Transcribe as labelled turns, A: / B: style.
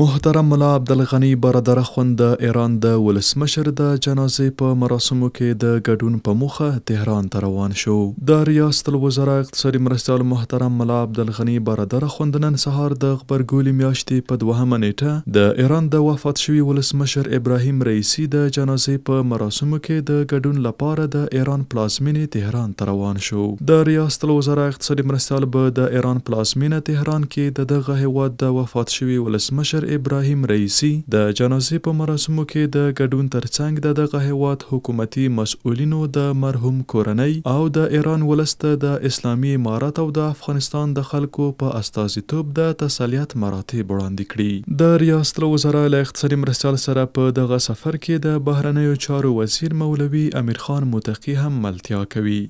A: محترم ملا عبدالغنی برادر خوند د ایران د ولسمشر د جنازې په مراسمو کې د ګډون په موخه تهران ته روان شو د ریاست الوزرا اقتصادي مرستال محترم ملا عبدالغنی برادر خوند نن سهار د خبرګولي میاشتې په دوهمه نیټه د ایران د وفات شوي ولسمشر ابراهیم رئیسی د جنازې په مراسمو کې د ګډون لپاره د ایران پلازمینې تهران ته روان شو د ریاست الوزرا اقتصادي مرستال به د ایران پلازمینه تهران کې د دغه هیواد د وفات شوي ولسمشر صدر ابراهیم رئیسی د جنازې په مراسمو کې د ګډون ترڅنګ د دغه هیواد حکومتي مسؤلینو د مرحوم کورنۍ او د ایران ولسته د اسلامي امارات او د افغانستان د خلکو په استازیتوب د تسلیت مراتب وړاندې کړي د ریاست الوزرا له اقتصادي مرستیال سره په دغه سفر کې د بهرنیو چارو وزیر مولوي امیر خان متقی هم ملتیا کوي